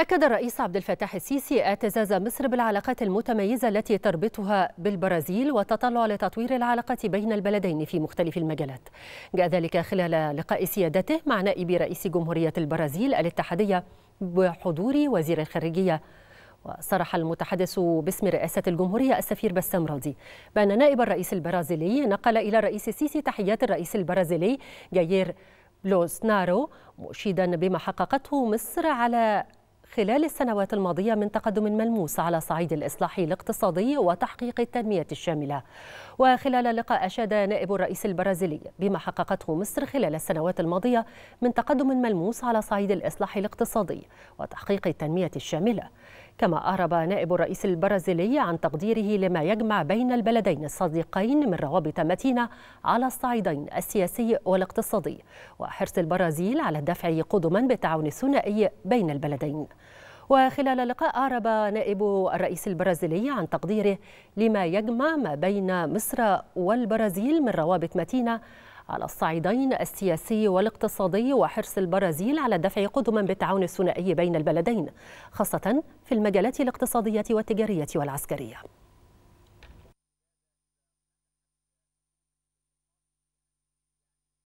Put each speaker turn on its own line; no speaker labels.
أكد الرئيس عبد الفتاح السيسي اعتزاز مصر بالعلاقات المتميزة التي تربطها بالبرازيل والتطلع لتطوير العلاقة بين البلدين في مختلف المجالات. جاء ذلك خلال لقاء سيادته مع نائب رئيس جمهورية البرازيل الاتحادية بحضور وزير الخارجية وصرح المتحدث باسم رئاسة الجمهورية السفير بسام راضي بأن نائب الرئيس البرازيلي نقل إلى الرئيس السيسي تحيات الرئيس البرازيلي جاير بلوسنارو مشيدا بما حققته مصر على خلال السنوات الماضية من تقدم ملموس على صعيد الإصلاح الاقتصادي وتحقيق التنمية الشاملة وخلال اللقاء أشاد نائب الرئيس البرازيلي بما حققته مصر خلال السنوات الماضية من تقدم ملموس على صعيد الإصلاح الاقتصادي وتحقيق التنمية الشاملة كما أعرب نائب الرئيس البرازيلي عن تقديره لما يجمع بين البلدين الصديقين من روابط متينة على الصعيدين السياسي والاقتصادي وحرص البرازيل على الدفع قدما بالتعاون الثنائي بين البلدين وخلال اللقاء أعرب نائب الرئيس البرازيلي عن تقديره لما يجمع ما بين مصر والبرازيل من روابط متينة على الصعيدين السياسي والاقتصادي وحرص البرازيل على الدفع قدما بالتعاون الثنائي بين البلدين خاصة في المجالات الاقتصادية والتجارية والعسكرية